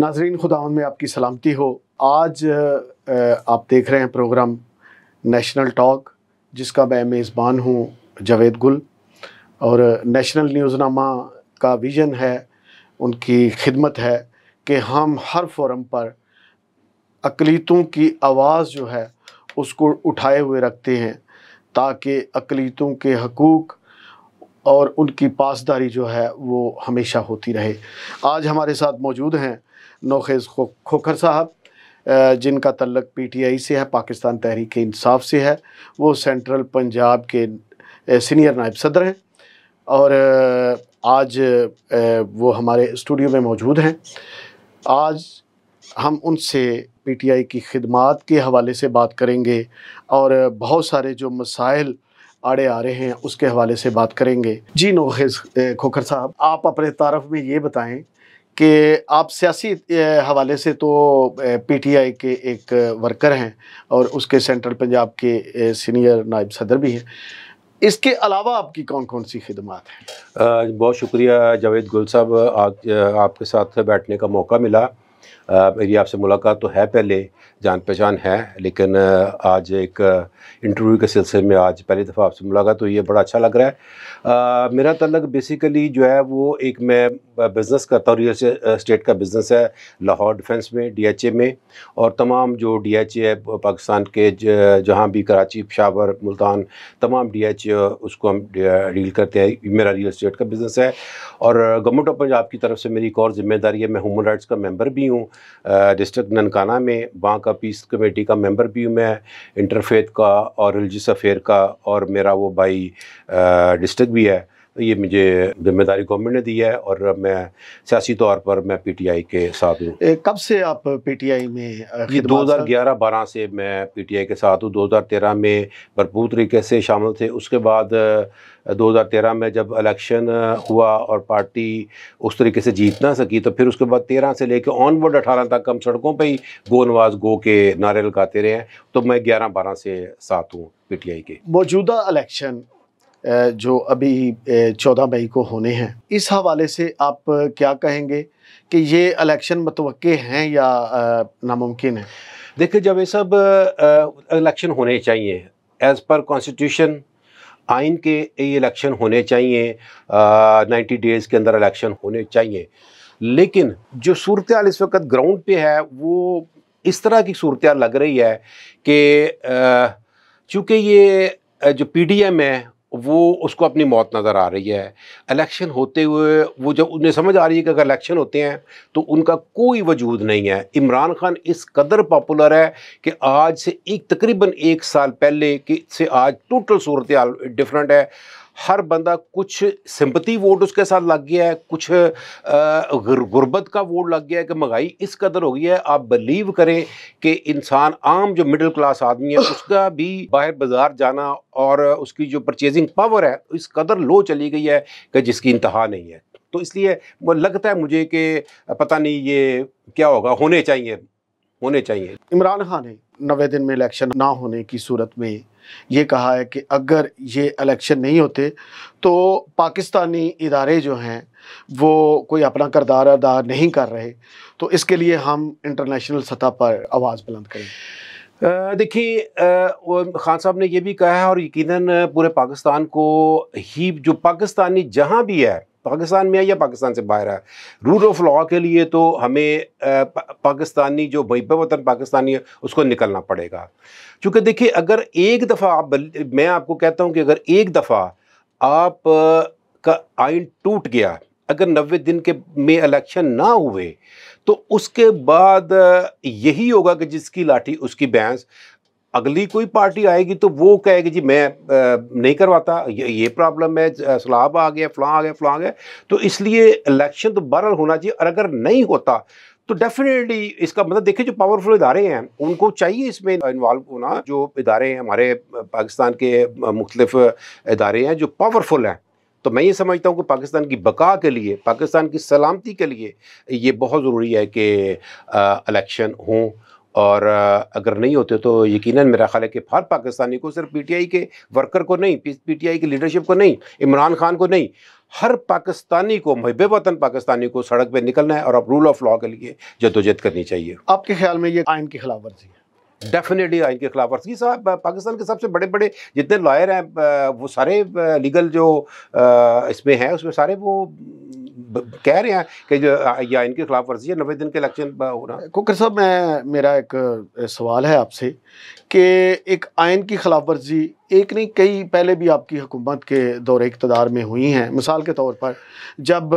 नाजरीन ख़ुदा में आपकी सलामती हो आज आप देख रहे हैं प्रोग्राम नेशनल टॉक जिसका मैं मेज़बान हूँ जावेद गुल और नेशनल न्यूज़नामा का विज़न है उनकी खिदमत है कि हम हर फोरम पर अकलीतों की आवाज़ जो है उसको उठाए हुए रखते हैं ताकि अकलीतों के हकूक़ और उनकी पासदारी जो है वो हमेशा होती रहे आज हमारे साथ मौजूद हैं नोखेज खो, खोखर साहब जिनका तल्लक पीटीआई से है पाकिस्तान तहरीक इंसाफ से है वो सेंट्रल पंजाब के सीनियर नायब सदर हैं और आज वो हमारे स्टूडियो में मौजूद हैं आज हम उनसे पीटीआई की खिदमत के हवाले से बात करेंगे और बहुत सारे जो मसाइल आड़े आ रहे हैं उसके हवाले से बात करेंगे जी नोखेज खोखर साहब आप अपने तारफ में ये बताएं कि आप सियासी हवाले से तो पीटीआई के एक वर्कर हैं और उसके सेंट्रल पंजाब के सीनियर नायब सदर भी हैं इसके अलावा आपकी कौन कौन सी खिदमत हैं बहुत शुक्रिया जावेद गुल साहब आज आपके साथ बैठने का मौका मिला मेरी आपसे मुलाकात तो है पहले जान पहचान है लेकिन आज एक इंटरव्यू के सिलसिले में आज पहली दफ़ा आपसे मुलाकात हुई है बड़ा अच्छा लग रहा है आ, मेरा तलक बेसिकली जो है वो एक मैं बिज़नेस करता हूँ रियल स्टेट का बिज़नेस है लाहौर डिफेंस में डीएचए में और तमाम जो डीएचए है पाकिस्तान के जहाँ भी कराची पशावर मुल्तान तमाम डी उसको हम डील करते हैं मेरा रियल स्टेट का बिज़नेस है और गवर्नमेंट ऑफ पंजाब की तरफ से मेरी एक और जिम्मेदारी है मैं ह्यूमन राइट्स का मेम्बर भी हूँ डिस्ट्रिक्ट ननकाना में वहाँ का का पीस कमेटी का मेंबर भी हूँ मैं इंटरफेथ का और रिलजस अफेयर का और मेरा वो भाई डिस्ट्रिक्ट भी है ये मुझे जिम्मेदारी गवर्नमेंट ने दी है और मैं सियासी तौर पर मैं पीटीआई के साथ हूँ कब से आप पीटीआई में ये 2011 12 से मैं पीटीआई के साथ हूँ 2013 में भरपूर तरीके से शामिल थे उसके बाद 2013 में जब इलेक्शन हुआ और पार्टी उस तरीके से जीत ना सकी तो फिर उसके बाद 13 से लेकर बोर्ड अठारह तक हम सड़कों पर ही गो नवाज गो के नारे लगाते रहे हैं तो मैं ग्यारह बारह से साथ हूँ आई के मौजूदा इलेक्शन जो अभी चौदह मई को होने हैं इस हवाले से आप क्या कहेंगे कि ये इलेक्शन मतव हैं या नामुमकिन है देखिए जब ये सब इलेक्शन होने चाहिए एज़ पर कॉन्स्टिट्यूशन आइन के ये इलेक्शन होने चाहिए नाइन्टी डेज़ के अंदर इलेक्शन होने चाहिए लेकिन जो सूरत इस वक्त ग्राउंड पे है वो इस तरह की सूरत लग रही है कि चूँकि ये जो पी डी एम है वो उसको अपनी मौत नज़र आ रही है इलेक्शन होते हुए वो जब उन्हें समझ आ रही है कि अगर इलेक्शन होते हैं तो उनका कोई वजूद नहीं है इमरान खान इस कदर पॉपुलर है कि आज से एक तकरीबन एक साल पहले कि से आज टोटल सूरत हाल डिफरेंट है हर बंदा कुछ सिंपति वोट उसके साथ लग गया है कुछ गुर्बत का वोट लग गया है कि महंगाई इस कदर हो गई है आप बिलीव करें कि इंसान आम जो मिडिल क्लास आदमी है उसका भी बाहर बाज़ार जाना और उसकी जो परचेजिंग पावर है इस कदर लो चली गई है कि जिसकी इंतहा नहीं है तो इसलिए लगता है मुझे कि पता नहीं ये क्या होगा होने चाहिए होने चाहिए इमरान खान ने नवे दिन में इलेक्शन ना होने की सूरत में ये कहा है कि अगर ये इलेक्शन नहीं होते तो पाकिस्तानी इदारे जो हैं वो कोई अपना करदार अदा नहीं कर रहे तो इसके लिए हम इंटरनेशनल सतह पर आवाज़ बुलंद करें देखिए खान साहब ने ये भी कहा है और यकीनन पूरे पाकिस्तान को ही जो पाकिस्तानी जहाँ भी है पाकिस्तान में है या पाकिस्तान से बाहर है रूल ऑफ लॉ के लिए तो हमें पाकिस्तानी जो बैब वतन पाकिस्तानी है उसको निकलना पड़ेगा क्योंकि देखिए अगर एक दफ़ा आप मैं आपको कहता हूँ कि अगर एक दफ़ा आप का आइन टूट गया अगर नबे दिन के में इलेक्शन ना हुए तो उसके बाद यही होगा कि जिसकी लाठी उसकी भैंस अगली कोई पार्टी आएगी तो वो कहेगी जी मैं आ, नहीं करवाता ये, ये प्रॉब्लम है सलाब आ गया फलां आ गया फलां आ गया तो इसलिए इलेक्शन तो बहरल होना चाहिए और अगर नहीं होता तो डेफिनेटली इसका मतलब देखिए जो पावरफुल इदारे हैं उनको चाहिए इसमें इन्वॉल्व होना जो इदारे हैं हमारे पाकिस्तान के मुख्तलिफ इदारे हैं जो पावरफुल हैं तो मैं ये समझता हूँ कि पाकिस्तान की बका के लिए पाकिस्तान की सलामती के लिए ये बहुत ज़रूरी है कि इलेक्शन हों और अगर नहीं होते तो यकीनन मेरा ख्याल है कि हर पाकिस्तानी को सिर्फ पीटीआई के वर्कर को नहीं पीटीआई की लीडरशिप को नहीं इमरान खान को नहीं हर पाकिस्तानी को महब वतन पाकिस्तानी को सड़क पर निकलना है और अब रूल ऑफ लॉ के लिए जदोजहद करनी चाहिए आपके ख्याल में ये आइन की खिलाफ वर्जी है डेफिनेटली आइन के खिलाफ वर्जी साहब पाकिस्तान के सबसे बड़े बड़े जितने लॉयर हैं वो सारे लीगल जो इसमें हैं उसमें सारे वो कह रहे हैं कि जो या इनके खिलाफ वर्जी है नबे दिन के इलेक्शन होना कुकर साहब मैं मेरा एक सवाल है आपसे कि एक आयन की खिलाफ वर्जी एक नहीं कई पहले भी आपकी हुकूमत के दौरे इकतदार में हुई हैं मिसाल के तौर पर जब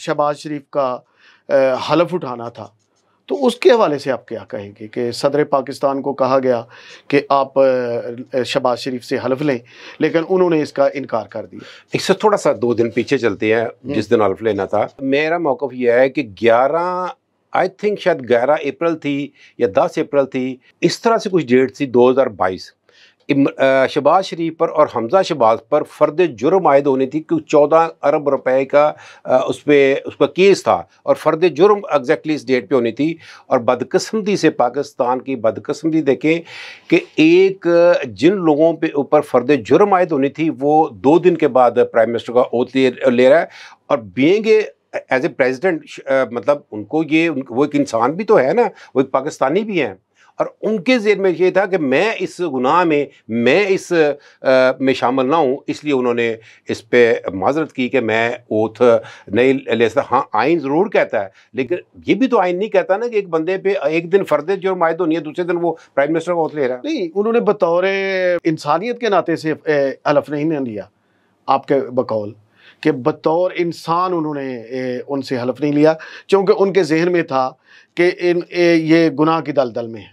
शहबाज शरीफ का हलफ उठाना था तो उसके हवाले से आप क्या कहेंगे कि सदर पाकिस्तान को कहा गया कि आप शबाज शरीफ से हलफ लें लेकिन उन्होंने इसका इनकार कर दिया इससे थोड़ा सा दो दिन पीछे चलते हैं हम्म। जिस दिन हल्फ लेना था मेरा मौकफ यह है कि ग्यारह आई थिंक शायद ग्यारह अप्रैल थी या दस अप्रैल थी इस तरह से कुछ डेट थी दो हज़ार बाईस शबाज शरीफ पर और हमजा शबाज पर फर्द जुर्म आयद होनी थी कि चौदह अरब रुपए का उस पर उसका केस था और फर्द जुर्म एग्जैक्टली इस डेट पे होनी थी और बदकस्मती से पाकिस्तान की बदकस्मती देखें कि एक जिन लोगों पे ऊपर फर्द जुर्म आयद होनी थी वो दो दिन के बाद प्राइम मिनिस्टर का ओत ले, रहा है और बेंगे एज ए प्रेजिडेंट मतलब उनको ये वो एक इंसान भी तो है ना वो एक पाकिस्तानी भी हैं और उनके जेर में ये था कि मैं इस गुनाह में मैं इस आ, में शामिल ना हूँ इसलिए उन्होंने इस पर माजरत की कि मैं ओथ नहीं ले सकता हाँ आइन ज़रूर कहता है लेकिन ये भी तो आइन नहीं कहता ना कि एक बंदे पे एक दिन फर्द जुर्म तो होनी है दूसरे दिन वो प्राइम मिनिस्टर का ओथ ले रहा है नहीं उन्होंने बतौर इंसानियत के नाते से हलफ नहीं ने लिया आपके बकौल कि बतौर इंसान उन्होंने उनसे हलफ नहीं लिया क्योंकि उनके जहन में था कि इन ए, ये गुनाह की दलदल में है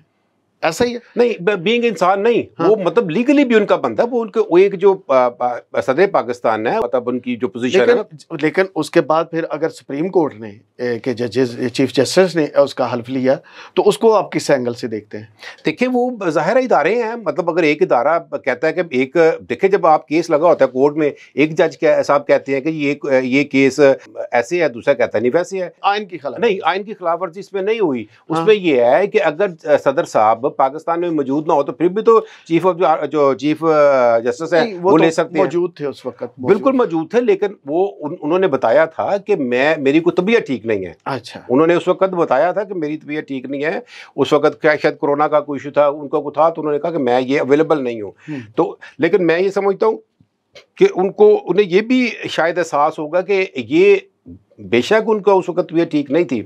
ऐसा ही है नहीं बीइंग इंसान नहीं हाँ। वो मतलब लीगली भी उनका बनता है वो उनके वो एक जो सदर पाकिस्तान है मतलब उनकी जो पोजीशन लेकिन, है लेकिन उसके बाद फिर अगर सुप्रीम कोर्ट ने ए, के जजेस चीफ जस्टिस ने उसका हल्फ लिया तो उसको आप किस एंगल से देखते हैं देखिए वो ज़ाहिर इदारे हैं मतलब अगर एक इदारा कहता है कि एक देखे जब आप केस लगा होता है कोर्ट में एक जज साहब कहते हैं कि ये ये केस ऐसे है दूसरा कहता है नहीं वैसे है आयन की खिलाफ नहीं आयन की खिलाफ वर्जी इसमें नहीं हुई हाँ। उसमें यह है कि अगर सदर साहब अगर पाकिस्तान में मौजूद ना हो तो फिर भी तो चीफ ऑफ जो जो चीफ जस्टिस है वो, वो तो ले सकते हैं मौजूद थे उस वक्त बिल्कुल मौजूद थे लेकिन वो उन, उन्होंने बताया था कि मैं मेरी कोई तबीयत ठीक नहीं है अच्छा उन्होंने उस वक्त बताया था कि मेरी तबीयत ठीक नहीं है उस वक्त क्या शायद कोरोना का कोई इशू था उनको को था तो उन्होंने कहा कि मैं ये अवेलेबल नहीं हूँ हम्म। तो लेकिन मैं ये समझता हूँ कि उनको उन्हें ये भी शायद एहसास होगा कि ये बेशक उनका उस वक्त ये ठीक नहीं थी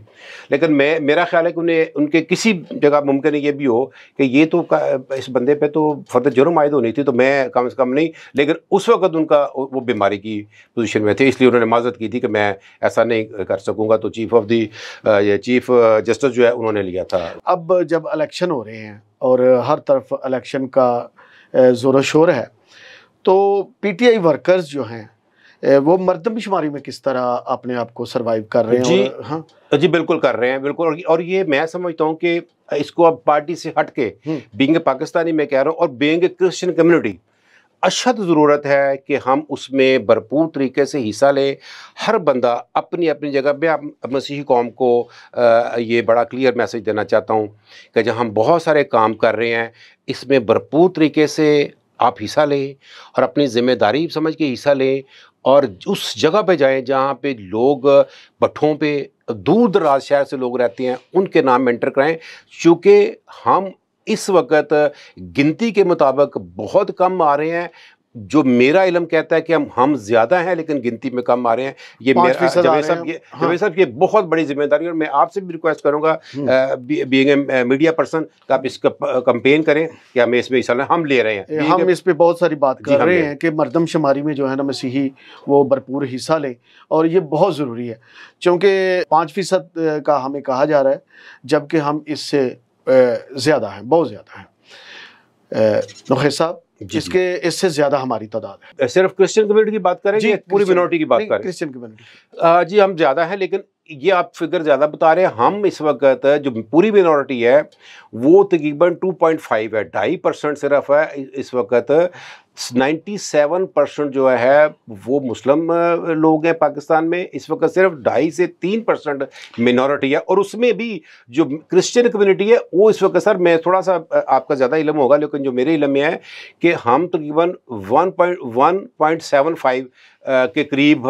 लेकिन मैं मेरा ख्याल है कि उन्हें उनके किसी जगह मुमकिन ये भी हो कि ये तो इस बंदे पे तो फर्द जुर्म आयद होनी थी तो मैं कम से कम नहीं लेकिन उस वक्त उनका वो बीमारी की पोजीशन में थे इसलिए उन्होंने माजत की थी कि मैं ऐसा नहीं कर सकूँगा तो chief of the chief justice जो है उन्होंने लिया था अब जब अलेक्शन हो रहे हैं और हर तरफ इलेक्शन का ज़ोर शोर है तो पीटीआई वर्कर्स जो हैं वो शुमारी में किस तरह अपने आप को सर्वाइव कर रहे हैं जी और, हाँ जी बिल्कुल कर रहे हैं बिल्कुल और ये मैं समझता हूँ कि इसको अब पार्टी से हट के बींग हम्म। पाकिस्तानी मैं कह रहा हूँ और बींग क्रिश्चियन कम्युनिटी अशद ज़रूरत है कि हम उसमें भरपूर तरीके से हिस्सा लें हर बंदा अपनी अपनी जगह पे हम मसीही कौम को आ, ये बड़ा क्लियर मैसेज देना चाहता हूँ कि जब हम बहुत सारे काम कर रहे हैं इसमें भरपूर तरीके से आप हिस्सा लें और अपनी ज़िम्मेदारी समझ के हिस्सा लें और उस जगह पे जाएं जहाँ पे लोग भट्ठों पे दूर दराज शहर से लोग रहते हैं उनके नाम एंटर कराएं चूँकि हम इस वक्त गिनती के मुताबिक बहुत कम आ रहे हैं जो मेरा इलम कहता है कि हम हम ज़्यादा हैं लेकिन गिनती में कम आ रहे हैं ये मेरा साहब ये हाँ। जवेद साहब ये बहुत बड़ी जिम्मेदारी और मैं आपसे भी रिक्वेस्ट करूँगा बीइंग ए मीडिया पर्सन का आप इसका कंपेन करें कि हमें इसमें हिस्सा हम ले रहे हैं हम इस पर बहुत सारी बात कर रहे हैं कि मरदमशुमारी में जो है ना मसीही वो भरपूर हिस्सा लें और ये बहुत ज़रूरी है चूँकि पाँच फ़ीसद का हमें कहा जा रहा है जबकि हम इससे ज़्यादा हैं बहुत ज़्यादा हैं नुखे साहब जिसके इससे ज्यादा हमारी तादाद है सिर्फ क्रिश्चियन कम्युनिटी की बात करें जी पूरी मिनोरिटी की बात करें क्रिश्चियन कम्युनिटी जी हम ज्यादा है लेकिन ये आप फिगर ज़्यादा बता रहे हैं हम इस वक्त जो पूरी मिनोरिटी है वो तकरीबन 2.5 है ढाई परसेंट सिर्फ है इस वक्त 97 परसेंट जो है वो मुस्लिम लोग हैं पाकिस्तान में इस वक्त सिर्फ ढाई से तीन परसेंट मिनोरिटी है और उसमें भी जो क्रिश्चियन कम्युनिटी है वो इस वक्त सर मैं थोड़ा सा आपका ज़्यादा इलम होगा लेकिन जो मेरे इलम में है कि हम तकरीबन one point one point seven five के करीब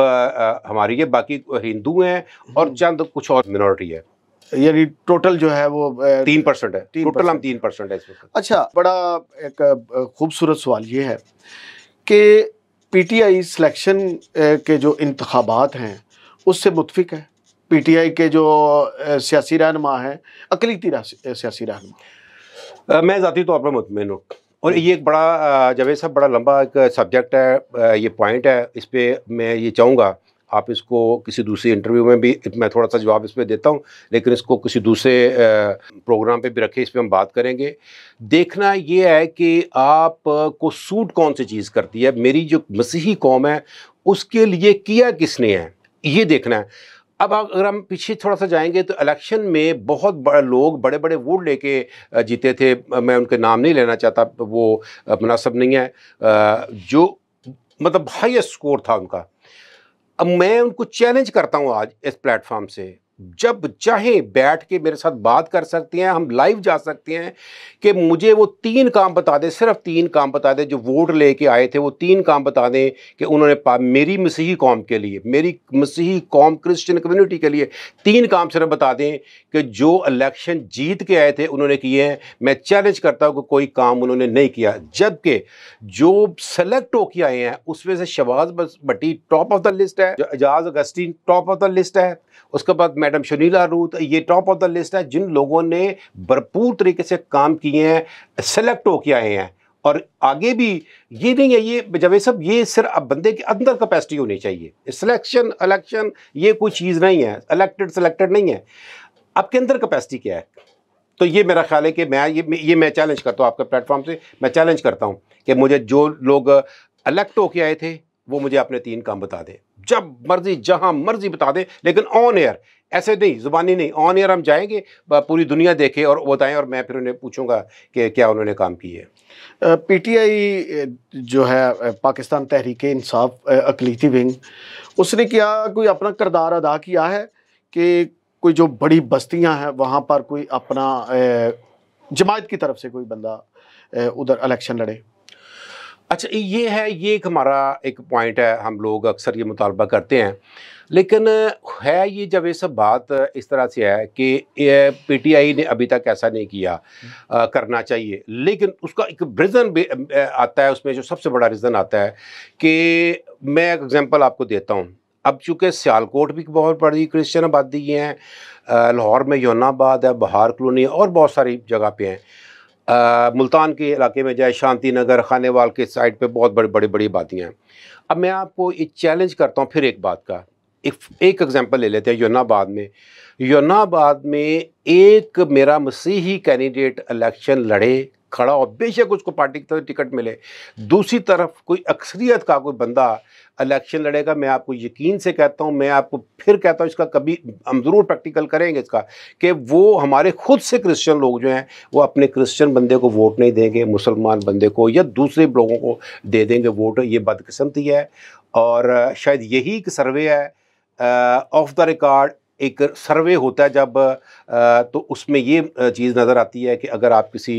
हमारी है बाकी हिंदू हैं और हम्म। चंद कुछ और मिनोरिटी है यानी टोटल जो है वो तीन परसेंट है टोटल हम तीन परसेंट है इसमें अच्छा बड़ा एक खूबसूरत सवाल ये है कि पीटीआई सिलेक्शन के जो इंतबात हैं उससे मुतफिक है पीटीआई के जो सियासी रहनमा हैं अकलीती सियासी रहनमा मैं ज़ाती तौर तो पर मुतमिन हूँ और ये एक बड़ा जवेद साहब बड़ा लंबा एक सब्जेक्ट है ये पॉइंट है इस पर मैं ये चाहूँगा आप इसको किसी दूसरे इंटरव्यू में भी मैं थोड़ा सा जवाब इसमें देता हूँ लेकिन इसको किसी दूसरे प्रोग्राम पे भी रखें इस पर हम बात करेंगे देखना ये है कि आप को सूट कौन सी चीज़ करती है मेरी जो मसीही कौम है उसके लिए किया किसने है ये देखना है अब अगर हम पीछे थोड़ा सा जाएंगे तो इलेक्शन में बहुत बड़े लोग बड़े बड़े वोट लेके जीते थे मैं उनके नाम नहीं लेना चाहता वो मुनासब नहीं है जो मतलब हाईएस्ट स्कोर था उनका अब मैं उनको चैलेंज करता हूँ आज इस प्लेटफॉर्म से जब चाहे बैठ के मेरे साथ बात कर सकते हैं हम लाइव जा सकते हैं कि मुझे वो तीन काम बता दें सिर्फ तीन काम बता दें जो वोट लेके आए थे वो तीन काम बता दें कि उन्होंने मेरी मसीही कौम के लिए मेरी मसीही कौम क्रिश्चियन कम्युनिटी के लिए तीन काम सिर्फ बता दें कि जो इलेक्शन जीत के आए थे उन्होंने किए हैं मैं चैलेंज करता हूँ कि कोई काम उन्होंने नहीं किया जबकि जो सेलेक्ट होके आए हैं उसमें से Shahbaz Bhatti top of the list है Ejaz Augustine top of the list है उसके बाद मैडम शनीला रूत तो ये टॉप ऑफ द लिस्ट है जिन लोगों ने भरपूर तरीके से काम किए हैं सेलेक्ट होके आए हैं और आगे भी ये नहीं है ये जब सब ये सिर्फ अब बंदे के अंदर कैपेसिटी होनी चाहिए सिलेक्शन इलेक्शन ये कोई चीज़ नहीं है इलेक्टेड सिलेक्टेड नहीं है आपके अंदर कैपेसिटी क्या है तो ये मेरा ख्याल है कि मैं ये ये मैं चैलेंज करता हूँ आपके प्लेटफॉर्म से मैं चैलेंज करता हूँ कि मुझे जो लोग इलेक्ट होके आए थे वो मुझे अपने तीन काम बता दें जब मर्जी जहां मर्जी बता दें लेकिन ऑन एयर ऐसे नहीं जुबानी नहीं ऑन एयर हम जाएंगे पूरी दुनिया देखे और बताएं और मैं फिर उन्हें पूछूंगा कि क्या उन्होंने काम किए पीटीआई जो है पाकिस्तान तहरीक इंसाफ अकलीती विंग उसने क्या कोई अपना किरदार अदा किया है कि कोई जो बड़ी बस्तियां हैं वहाँ पर कोई अपना जमात की तरफ से कोई बंदा उधर इलेक्शन लड़े अच्छा ये है ये एक हमारा एक पॉइंट है हम लोग अक्सर ये मुतालबा करते हैं लेकिन है ये जब ये सब बात इस तरह से है कि पीटीआई ने अभी तक ऐसा नहीं किया आ, हम्म। करना चाहिए लेकिन उसका एक रीज़न आता है उसमें जो सबसे बड़ा रीज़न आता है कि मैं एग्ज़ाम्पल आपको देता हूँ अब चूँकि सियालकोट भी बहुत बड़ी क्रिश्चन आबादी है लाहौर में यौनाबाद है बहार कॉलोनी और बहुत सारी जगह पर हैं आ, मुल्तान के इलाके में जाए शांति नगर खानेवाल के साइड पे बहुत बड़े बड़े बड़ी बातियाँ हैं अब मैं आपको एक चैलेंज करता हूँ फिर एक बात का एक एक एग्ज़ाम्पल ले लेते हैं योनाबाद में योनाबाद में एक मेरा मसीही कैंडिडेट इलेक्शन लड़े खड़ा हो बेशक उसको पार्टी की तरफ टिकट मिले दूसरी तरफ कोई अक्सरियत का कोई बंदा इलेक्शन लड़ेगा मैं आपको यकीन से कहता हूँ मैं आपको फिर कहता हूँ इसका कभी हम ज़रूर प्रैक्टिकल करेंगे इसका कि वो हमारे खुद से क्रिश्चियन लोग जो हैं वो अपने क्रिश्चियन बंदे को वोट नहीं देंगे मुसलमान बंदे को या दूसरे लोगों को दे देंगे वोट ये बदकस्मती है और शायद यही एक सर्वे है ऑफ द रिकॉर्ड एक सर्वे होता है जब तो उसमें ये चीज़ नज़र आती है कि अगर आप किसी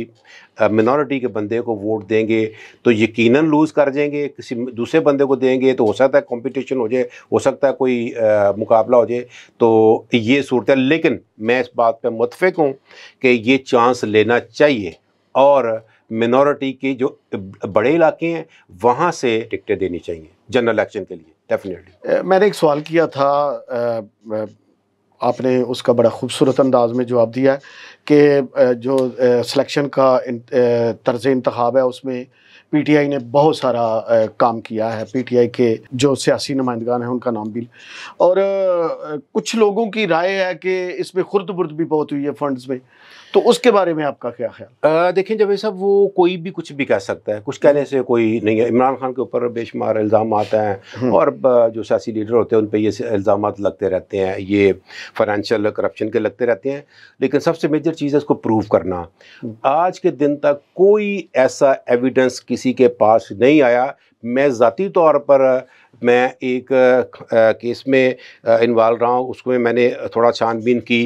मिनोरिटी के बंदे को वोट देंगे तो यकीनन लूज़ कर जाएंगे किसी दूसरे बंदे को देंगे तो हो सकता है कंपटीशन हो जाए हो सकता है कोई मुकाबला हो जाए तो ये सूरत है लेकिन मैं इस बात पर मुतफिक हूँ कि ये चांस लेना चाहिए और मिनोरिटी के जो बड़े इलाके हैं वहाँ से टिकटें देनी चाहिए जनरल इलेक्शन के लिए डेफिनेटली मैंने एक सवाल किया था आपने उसका बड़ा खूबसूरत अंदाज में जवाब दिया है कि जो सिलेक्शन का तर्ज इंतब है उसमें पी टी आई ने बहुत सारा काम किया है पी टी आई के जो सियासी नुमाइंदान हैं उनका नाम भी और कुछ लोगों की राय है कि इसमें खुर्द बुर्द भी बहुत हुई है फंड्स में तो उसके बारे में आपका क्या ख्याल देखिए जब साहब वो कोई भी कुछ भी कह सकता है कुछ कहने से कोई नहीं है इमरान खान के ऊपर बेशुमार इल्ज़ाम आते हैं हम्म। और जो सियासी लीडर होते हैं उन पर ये इल्ज़ाम लगते रहते हैं ये फाइनेंशियल करप्शन के लगते रहते हैं लेकिन सबसे मेजर चीज़ है इसको प्रूव करना हम्म। आज के दिन तक कोई ऐसा एविडेंस किसी के पास नहीं आया मैं ज़ाती तौर पर मैं एक केस में इन्वॉल्व रहा हूँ उसमें मैंने थोड़ा छानबीन की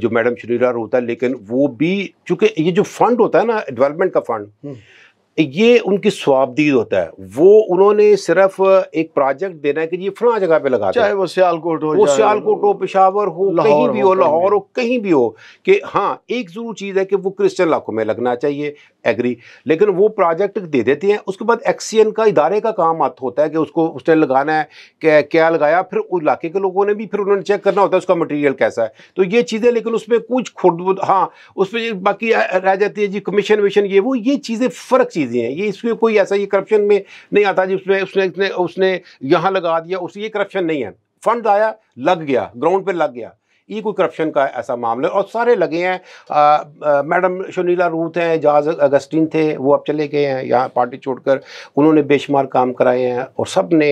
जो मैडम श्रीरार होता है लेकिन वो भी चूँकि ये जो फंड होता है ना डेवलपमेंट का फंड ये उनकी स्वाबदीद होता है वो उन्होंने सिर्फ एक प्रोजेक्ट देना है कि ये फला जगह पे लगा चाहे वो सियालकोट हो वो सियालकोट हो पेशावर हो कहीं भी हो लाहौर हो कहीं भी हो कि हाँ एक ज़रूर चीज़ है कि वो क्रिश्चियन इलाकों में लगना चाहिए एग्री लेकिन वो प्रोजेक्ट दे देते हैं उसके बाद एक्सीएन का इदारे का काम होता है कि उसको उसने लगाना है क्या लगाया फिर उस इलाके के लोगों ने भी फिर उन्होंने चेक करना होता है उसका मटीरियल कैसा है तो ये चीज़ें लेकिन उसमें कुछ खुद हाँ उसमें बाकी रह जाती है जी कमीशन वमीशन ये वो ये चीज़ें फ़र्क चीज़ चीज़ें हैं ये इसमें कोई ऐसा ये करप्शन में नहीं आता जी उसमें उसने उसने उसने यहाँ लगा दिया उस ये करप्शन नहीं है फंड आया लग गया ग्राउंड पर लग गया ये कोई करप्शन का ऐसा मामला और सारे लगे हैं आ, आ, मैडम शनीला रूत हैं जहाज अगस्टिन थे वो अब चले गए हैं यहाँ पार्टी छोड़कर उन्होंने बेशुमार काम कराए हैं और सब ने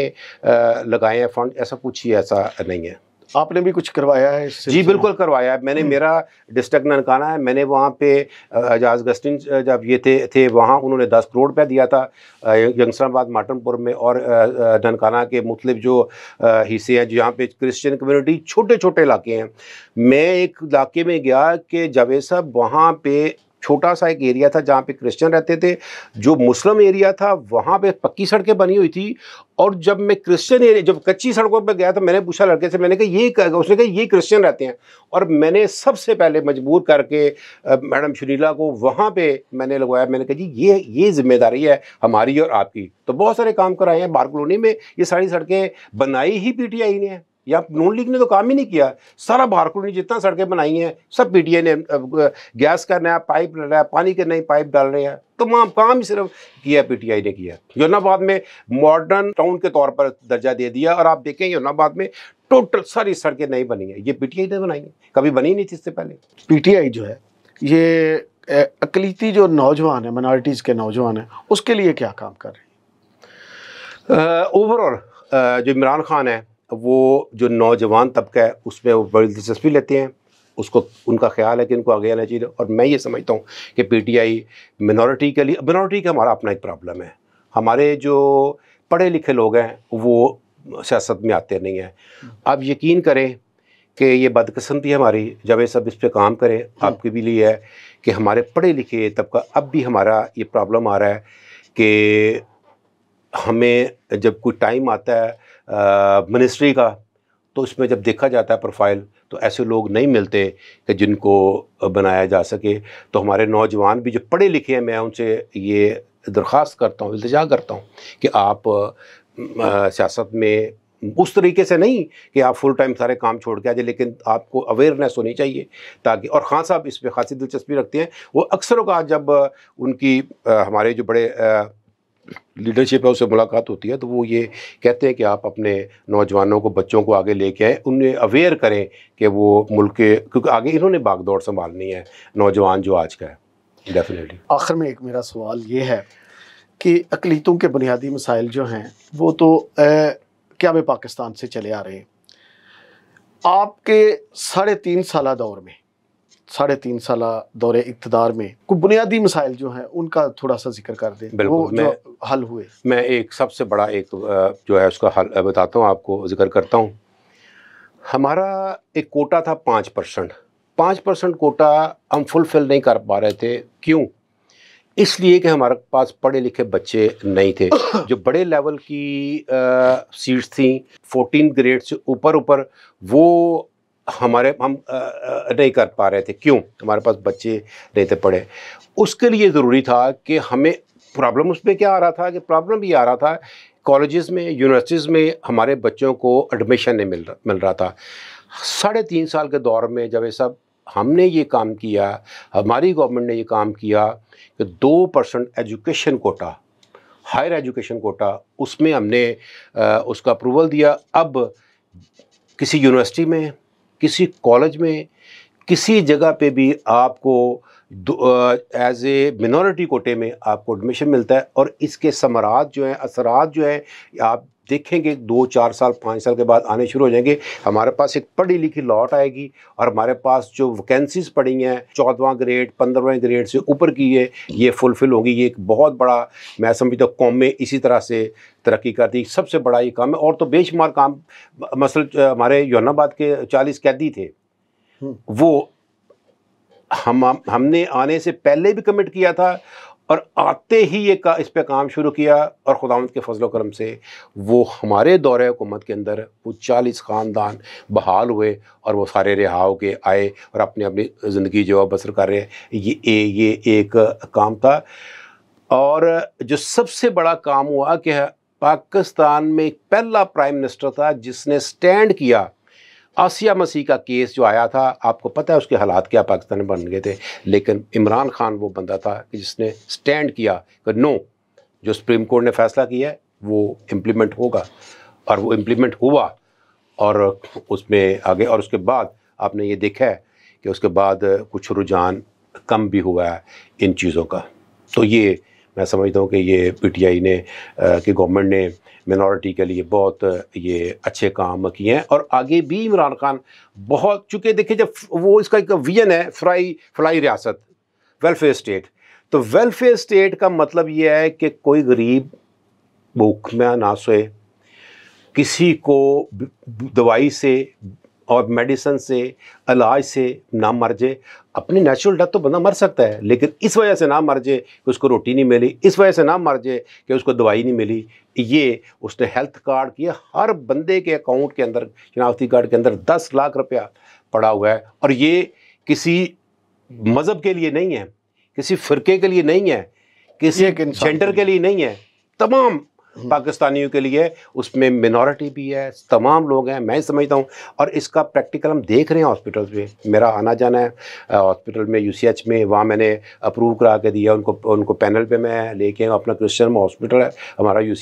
लगाए हैं फंड ऐसा कुछ ही ऐसा नहीं है आपने भी कुछ करवाया है जी बिल्कुल करवाया है मैंने हम्म। मेरा डिस्ट्रिक्ट ननकाना है मैंने वहाँ पे एजाज गस्टिन जब ये थे थे वहाँ उन्होंने दस करोड़ रुपया दिया था यंगसराबाद माटनपुर में और ननकाना के मुख्तलिफ जो हिस्से हैं जहाँ पे क्रिश्चियन कम्युनिटी छोटे छोटे इलाके हैं मैं एक इलाके में गया कि जावेद साहब वहाँ पे छोटा सा एक एरिया था जहाँ पे क्रिश्चियन रहते थे जो मुस्लिम एरिया था वहाँ पे पक्की सड़कें बनी हुई थी और जब मैं क्रिश्चियन एरिया जब कच्ची सड़कों पर गया तो मैंने पूछा लड़के से मैंने कहा ये उसने कहा ये क्रिश्चियन रहते हैं और मैंने सबसे पहले मजबूर करके मैडम शरीला को वहाँ पर मैंने लगवाया मैंने कहा जी ये ये जिम्मेदारी है हमारी और आपकी तो बहुत सारे काम कराए हैं बार कॉलोनी में ये सारी सड़कें बनाई ही पी ने या नून लीग ने तो काम ही नहीं किया सारा भारकुट ने जितना सड़कें बनाई हैं सब पी ने गैस का नया पाइप डाल रहा है पानी के नई पाइप डाल रहे हैं तमाम काम ही सिर्फ किया पीटीआई ने किया योनाबाद में मॉडर्न टाउन के तौर पर दर्जा दे दिया और आप देखें योनाबाद में टोटल सारी सड़कें नहीं बनी है ये पीटीआई ने बनाई है कभी बनी नहीं थी इससे पहले पीटीआई जो है ये अकलीती जो नौजवान है माइनॉरिटीज़ के नौजवान है उसके लिए क्या काम कर रही है ओवरऑल जो इमरान खान है वो जो नौजवान तबका है उसमें वो बड़ी दिलचस्पी लेते हैं उसको उनका ख्याल है कि उनको आगे आना चाहिए और मैं ये समझता हूँ कि पीटीआई मिनोरिटी के लिए मिनोरिटी का हमारा अपना एक प्रॉब्लम है हमारे जो पढ़े लिखे लोग हैं वो सियासत में आते नहीं हैं आप यकीन करें कि ये बदकसमती है हमारी जब ये सब इस पर काम करें आपके भी लिए है कि हमारे पढ़े लिखे तबका अब भी हमारा ये प्रॉब्लम आ रहा है कि हमें जब कोई टाइम आता है मिनिस्ट्री का तो उसमें जब देखा जाता है प्रोफाइल तो ऐसे लोग नहीं मिलते कि जिनको बनाया जा सके तो हमारे नौजवान भी जो पढ़े लिखे हैं मैं उनसे ये दरख्वास्त करता हूँ इल्तजा करता हूँ कि आप सियासत में उस तरीके से नहीं कि आप फुल टाइम सारे काम छोड़ के आ जाए लेकिन आपको अवेयरनेस होनी चाहिए ताकि और खान साहब इस पर खासी दिलचस्पी रखते हैं वो अक्सर का जब उनकी आ, हमारे जो बड़े आ, लीडरशिप है उससे मुलाकात होती है तो वो ये कहते हैं कि आप अपने नौजवानों को बच्चों को आगे लेके आएँ उन्हें अवेयर करें कि वो मुल्क के क्योंकि आगे इन्होंने दौड़ संभालनी है नौजवान जो आज का है डेफिनेटली आखिर में एक मेरा सवाल ये है कि अकलीतों के बुनियादी मसाइल जो हैं वो तो क्या वे पाकिस्तान से चले आ रहे हैं आपके साढ़े तीन साल दौर में साढ़े तीन साल दौरे इकतदार में कुछ बुनियादी मसाइल जो हैं उनका थोड़ा सा जिक्र कर दें वो मैं, जो हल हुए मैं एक सबसे बड़ा एक जो है उसका हल बताता हूँ आपको जिक्र करता हूँ हमारा एक कोटा था पाँच परसेंट पाँच परसेंट कोटा हम फुलफिल नहीं कर पा रहे थे क्यों इसलिए कि हमारे पास पढ़े लिखे बच्चे नहीं थे जो बड़े लेवल की सीट्स थी फोर्टीन ग्रेड से ऊपर ऊपर वो हमारे हम नहीं कर पा रहे थे क्यों हमारे पास बच्चे नहीं थे पढ़े उसके लिए ज़रूरी था कि हमें प्रॉब्लम उसमें क्या आ रहा था कि प्रॉब्लम ये आ रहा था कॉलेज़ में यूनिवर्सिटीज़ में हमारे बच्चों को एडमिशन नहीं मिल रहा मिल रहा था साढ़े तीन साल के दौर में जब ये सब हमने ये काम किया हमारी गवर्नमेंट ने ये काम किया कि दो percent education quota higher education quota उसमें हमने आ, उसका अप्रूवल दिया अब किसी यूनिवर्सिटी में किसी कॉलेज में किसी जगह पे भी आपको एज ए मिनोरिटी कोटे में आपको एडमिशन मिलता है और इसके समरात जो हैं असरात जो हैं आप देखेंगे दो चार साल पाँच साल के बाद आने शुरू हो जाएंगे हमारे पास एक पढ़ी लिखी लॉट आएगी और हमारे पास जो वैकेंसीज पड़ी हैं चौदवा ग्रेड पंद्रहवें ग्रेड से ऊपर की है ये फुलफ़िल होगी ये एक बहुत बड़ा मैं समझता हूँ कौम में इसी तरह से तरक्की करती सबसे बड़ा ये काम है और तो बेशुमार काम मसल हमारे यौनाबाद के चालीस कैदी थे हम्म। वो हम हमने आने से पहले भी कमिट किया था और आते ही ये का इस पर काम शुरू किया और खुदावंत के फजल करम से वो हमारे दौर हुकूमत के अंदर वो चालीस ख़ानदान बहाल हुए और वो सारे रिहा के आए और अपने अपनी ज़िंदगी जो है बसर कर रहे ये ए, ये एक काम था और जो सबसे बड़ा काम हुआ कि पाकिस्तान में पहला प्राइम मिनिस्टर था जिसने स्टैंड किया आसिया मसीह का केस जो आया था आपको पता है उसके हालात क्या पाकिस्तान में बन गए थे लेकिन इमरान खान वो बंदा था कि जिसने स्टैंड किया कि नो जो सुप्रीम कोर्ट ने फैसला किया है वो इम्प्लीमेंट होगा और वो इम्प्लीमेंट हुआ और उसमें आगे और उसके बाद आपने ये देखा है कि उसके बाद कुछ रुझान कम भी हुआ है इन चीज़ों का तो ये मैं समझता हूँ कि ये पीटीआई ने कि गवर्नमेंट ने मिनोरिटी के लिए बहुत ये अच्छे काम किए हैं और आगे भी इमरान खान बहुत चूँकि देखिए जब वो इसका एक विजन है फ्राई फ्लाई रियासत वेलफेयर स्टेट तो वेलफेयर स्टेट का मतलब ये है कि कोई गरीब भूख में ना सोए किसी को दवाई से और मेडिसन से इलाज से ना मर जाए अपनी नेचुरल डेथ तो बंदा मर सकता है लेकिन इस वजह से ना मर जाए कि उसको रोटी नहीं मिली इस वजह से ना मर जाए कि उसको दवाई नहीं मिली ये उसने हेल्थ कार्ड किया हर बंदे के अकाउंट के अंदर शनाख्ती कार्ड के अंदर दस लाख रुपया पड़ा हुआ है और ये किसी मज़हब के लिए नहीं है किसी फ़िरके के लिए नहीं है किसी सेंटर के लिए नहीं है तमाम हम्म। पाकिस्तानियों के लिए उसमें मिनोरिटी भी है तमाम लोग हैं मैं समझता हूँ और इसका प्रैक्टिकल हम देख रहे हैं हॉस्पिटल्स में मेरा आना जाना है हॉस्पिटल में यूसीएच में वहाँ मैंने अप्रूव करा के दिया उनको उनको पैनल पे मैं लेके अपना क्रिश्चन हॉस्पिटल है हमारा यू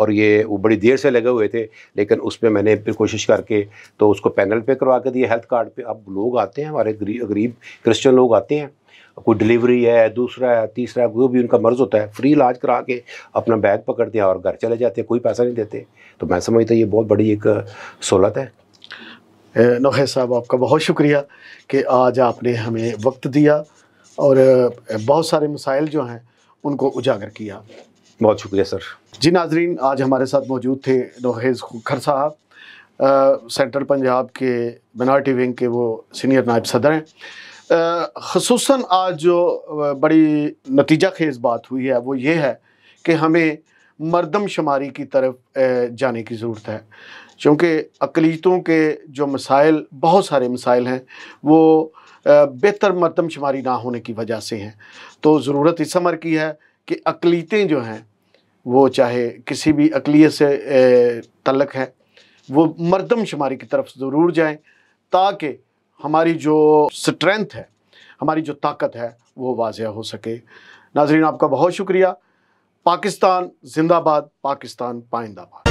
और ये वो बड़ी देर से लगे हुए थे लेकिन उस पर मैंने फिर कोशिश करके तो उसको पैनल पर करवा के दिया हेल्थ कार्ड पर अब लोग आते हैं हमारे गरीब क्रिश्चन लोग आते हैं कोई डिलीवरी है दूसरा है तीसरा है कोई भी उनका मर्ज़ होता है फ्री इलाज करा के अपना बैग पकड़ते हैं और घर चले जाते हैं कोई पैसा नहीं देते तो मैं समझता ये बहुत बड़ी एक सहूलत है नौहे साहब आपका बहुत शुक्रिया कि आज आपने हमें वक्त दिया और बहुत सारे मसाइल जो हैं उनको उजागर किया बहुत शुक्रिया सर जी नाजरीन आज हमारे साथ मौजूद थे नोहेज़ खर साहब सेंट्रल पंजाब के मिनार्टी विंग के वो सीनियर नायब सदर हैं खसूस आज जो बड़ी नतीजा खेज बात हुई है वो ये है कि हमें मरदम शुमारी की तरफ जाने की ज़रूरत है क्योंकि अकलीतों के जो मसाइल बहुत सारे मसाइल हैं वो बेहतर मरदम शुमारी ना होने की वजह से हैं तो ज़रूरत इस समर की है कि अकलीतें जो हैं वो चाहे किसी भी अकलीत से तलक है वो मरदम शुमारी की तरफ ज़रूर जाएं ताकि हमारी जो स्ट्रेंथ है हमारी जो ताकत है वो वाजह हो सके नाजरीन आपका बहुत शुक्रिया पाकिस्तान जिंदाबाद पाकिस्तान पाइंदाबाद